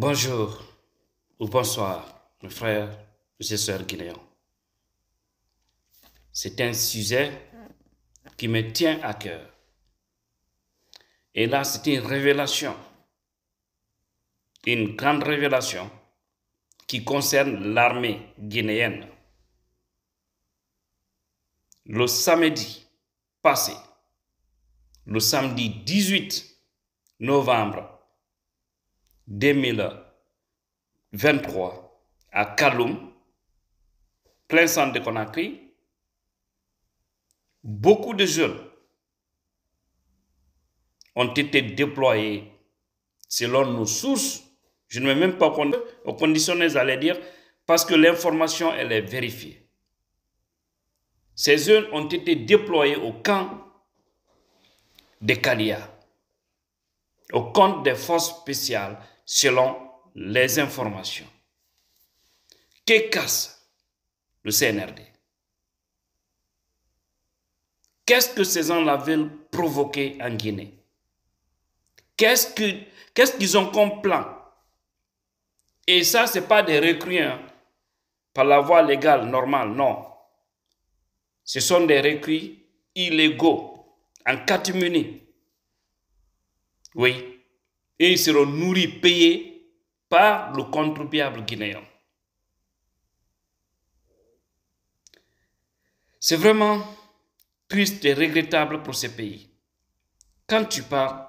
Bonjour ou bonsoir, mes frères et sœurs guinéens. C'est un sujet qui me tient à cœur. Et là, c'est une révélation, une grande révélation qui concerne l'armée guinéenne. Le samedi passé, le samedi 18 novembre 2023 à Kaloum, plein centre de Conakry, beaucoup de jeunes ont été déployés selon nos sources. Je ne vais même pas au conditionnel, j'allais dire, parce que l'information, elle est vérifiée. Ces jeunes ont été déployés au camp de Kalia, au camp des forces spéciales selon les informations. Que casse le CNRD Qu'est-ce que ces gens-là veulent provoquer en Guinée Qu'est-ce qu'ils ont comme plan Et ça, ce n'est pas des recrues hein. par la voie légale, normale, non. Ce sont des recrues illégaux, en catimini. Oui, et ils seront nourris, payés par le contribuable guinéen. C'est vraiment triste et regrettable pour ces pays. Quand tu parles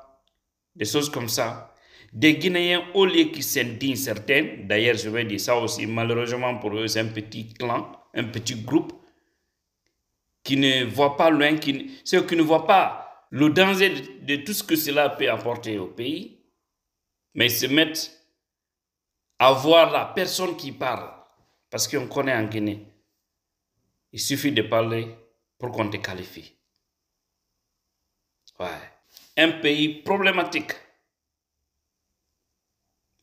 des choses comme ça, des Guinéens, au lieu qu'ils s'indignent certains, d'ailleurs je vais dire ça aussi, malheureusement pour eux, c'est un petit clan, un petit groupe, qui ne voit pas loin, qui, ceux qui ne voient pas le danger de tout ce que cela peut apporter au pays, mais se mettent à voir la personne qui parle. Parce qu'on connaît en Guinée. Il suffit de parler pour qu'on te qualifie. Ouais. Un pays problématique.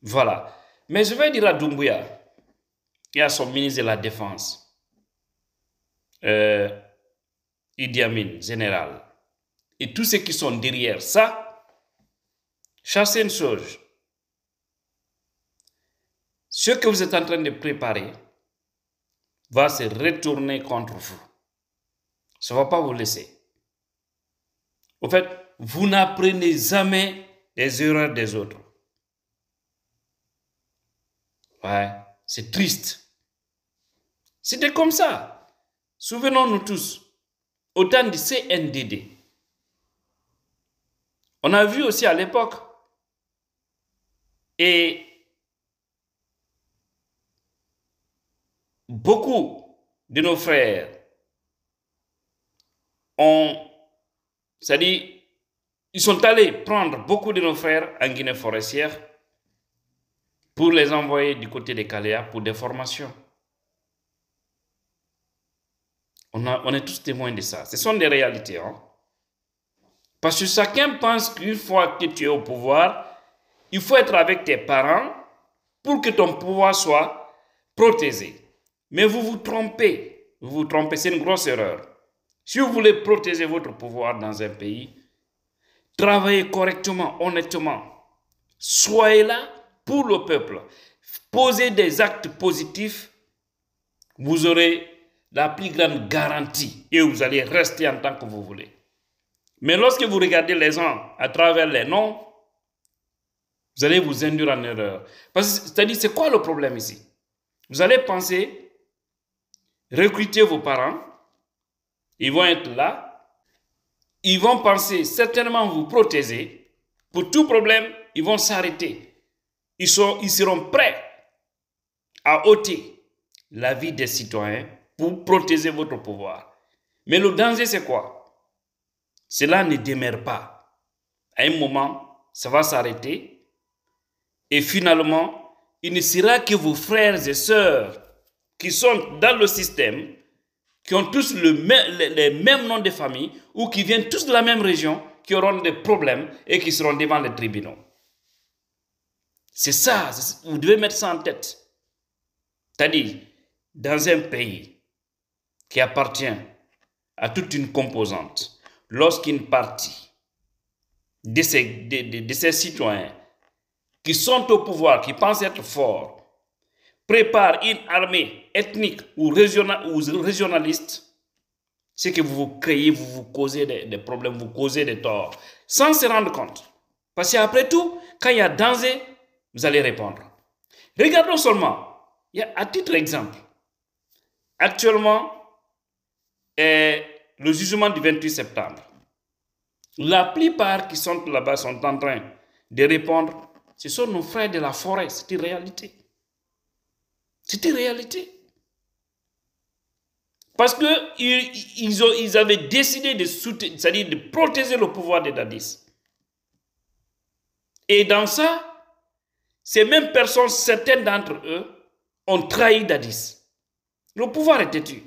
Voilà. Mais je vais dire à Doumbouya qui a son ministre de la Défense, euh, Idi Amin, général, et tous ceux qui sont derrière ça, chasser une chose ce que vous êtes en train de préparer va se retourner contre vous. Ça ne va pas vous laisser. Au fait, vous n'apprenez jamais les erreurs des autres. Ouais, c'est triste. C'était comme ça. Souvenons-nous tous, au temps du CNDD, on a vu aussi à l'époque, et beaucoup de nos frères ont, c'est-à-dire, ils sont allés prendre beaucoup de nos frères en Guinée forestière pour les envoyer du côté des Calais pour des formations. On, on est tous témoins de ça. Ce sont des réalités. Hein. Parce que chacun pense qu'une fois que tu es au pouvoir, il faut être avec tes parents pour que ton pouvoir soit protégé. Mais vous vous trompez. Vous vous trompez, c'est une grosse erreur. Si vous voulez protéger votre pouvoir dans un pays, travaillez correctement, honnêtement. Soyez là pour le peuple. Posez des actes positifs. Vous aurez la plus grande garantie et vous allez rester en tant que vous voulez. Mais lorsque vous regardez les gens à travers les noms, vous allez vous induire en erreur. c'est-à-dire, c'est quoi le problème ici Vous allez penser recrutez vos parents, ils vont être là, ils vont penser certainement vous protéger, pour tout problème, ils vont s'arrêter, ils, sont, ils seront prêts à ôter la vie des citoyens pour protéger votre pouvoir. Mais le danger, c'est quoi Cela ne demeure pas. À un moment, ça va s'arrêter. Et finalement, il ne sera que vos frères et sœurs qui sont dans le système, qui ont tous les mêmes noms de famille ou qui viennent tous de la même région, qui auront des problèmes et qui seront devant les tribunaux. C'est ça, vous devez mettre ça en tête. C'est-à-dire, dans un pays qui appartient à toute une composante, lorsqu'une partie de ses de ces citoyens qui sont au pouvoir, qui pensent être forts, prépare une armée ethnique ou, régionaliste, c'est que vous vous créez, vous vous causez des, problèmes, vous causez des torts, sans se rendre compte. Parce qu'après tout, quand il y a danger, vous allez répondre. Regardons seulement, il à titre d'exemple, actuellement, le jugement du 28 septembre, la plupart qui sont là-bas sont en train de répondre, ce sont nos frères de la forêt, c'est une réalité. C'était une réalité. Parce que ils, avaient décidé de soutenir, c'est-à-dire de protéger le pouvoir de Dadis. Et dans ça, ces mêmes personnes, certaines d'entre eux, ont trahi Dadis. Le pouvoir était tu.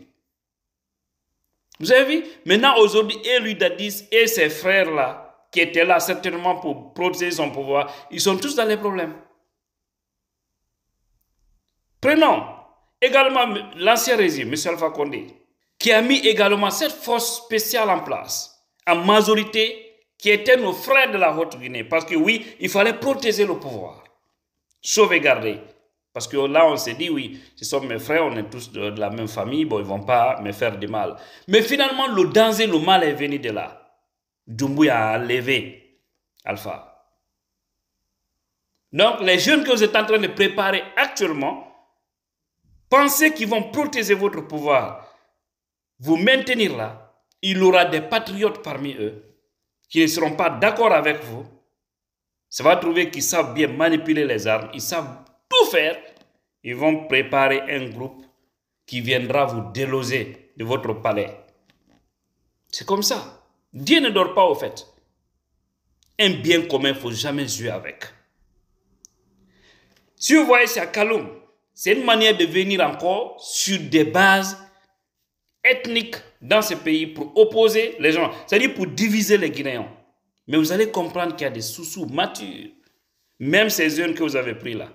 Vous avez vu Maintenant, aujourd'hui, et lui, Dadis, et ses frères-là, qui étaient là certainement pour protéger son pouvoir, ils sont tous dans les problèmes. Prenons également l'ancien régime, M. Alpha Condé, qui a mis également cette force spéciale en place, en majorité, qui étaient nos frères de la Haute-Guinée. Parce que oui, il fallait protéger le pouvoir, sauvegarder. Parce que là, on s'est dit, oui, ce sont mes frères, on est tous de, la même famille, bon, ils ne vont pas me faire du mal. Mais finalement, le danger, le mal est venu de là. Dumbuya a enlevé Alpha. Donc, les jeunes que vous êtes en train de préparer actuellement, pensez qu'ils vont protéger votre pouvoir, vous maintenir là, il y aura des patriotes parmi eux qui ne seront pas d'accord avec vous. Ça va trouver qu'ils savent bien manipuler les armes, ils savent tout faire. Ils vont préparer un groupe qui viendra vous déloger de votre palais. C'est comme ça. Dieu ne dort pas au fait. Un bien commun, il ne faut jamais jouer avec. Si vous voyez, c'est à Kaloum. C'est une manière de venir encore sur des bases ethniques dans ce pays pour opposer les gens, c'est-à-dire pour diviser les Guinéens. Mais vous allez comprendre qu'il y a des sous-sous matures, même ces jeunes que vous avez pris là.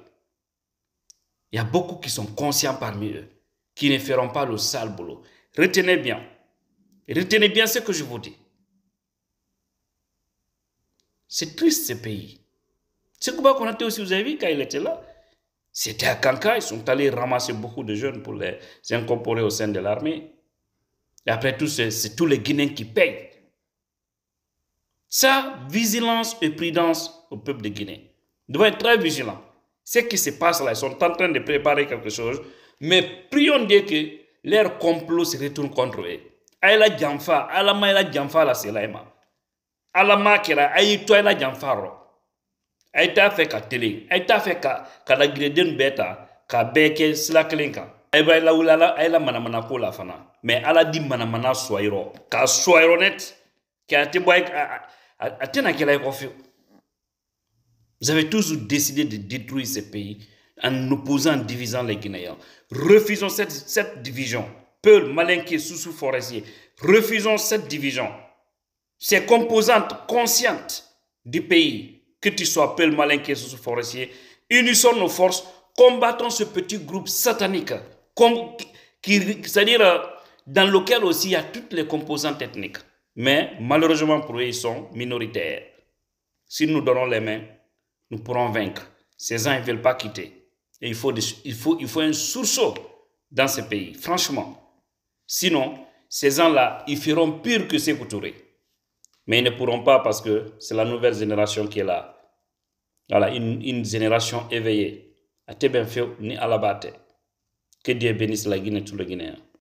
Il y a beaucoup qui sont conscients parmi eux, qui ne feront pas le sale boulot. Retenez bien. Retenez bien ce que je vous dis. C'est triste ce pays. C'est a Konate aussi, vous avez vu quand il était là. C'était à Kanka, ils sont allés ramasser beaucoup de jeunes pour les incorporer au sein de l'armée. Et après tout, c'est tous les Guinéens qui payent. Ça, vigilance et prudence au peuple de Guinée. Ils être très vigilants. Ce qui se passe là, ils sont en train de préparer quelque chose, mais prions Dieu que leur complot se retourne contre eux. Aïla Djamfa, Alama Aïla Djamfa la Selaima. Alama Kira, Aïto Aïla Djamfa aita ye ka tele aita ye ka ka laginɛden beta ka beke kɛ klinka kelen kan a b'a lawuli a ye la manamana la fana mɛ ala di manamana sɔyɔrɔ k'a sɔyɔrɔ net kɛ a tɛ bɔ a tɛna kɛla vous avez toujours décidé de détruire ce pays en opposant, en divisant les Guinéens. Refusons cette, cette division. Peul, Malinké, Soussou, Forestier. Refusons cette division. Ces composantes conscientes du pays que tu sois pêle malin que ce forestier. Unissons nos forces, combattons ce petit groupe satanique, c'est-à-dire euh, dans lequel aussi il y a toutes les composantes ethniques. Mais malheureusement pour eux, ils sont minoritaires. Si nous donnons les mains, nous pourrons vaincre. Ces gens ne veulent pas quitter. Et il faut, il faut, il faut un sursaut dans ce pays, franchement. Sinon, ces gens-là, ils feront pire que ces couturés. Mais ils ne pourront pas parce que c'est la nouvelle génération qui est là. Voilà, une, génération éveillée. A te ni ni alabate. Que Dieu bénisse la Guinée, tout le Guinéen.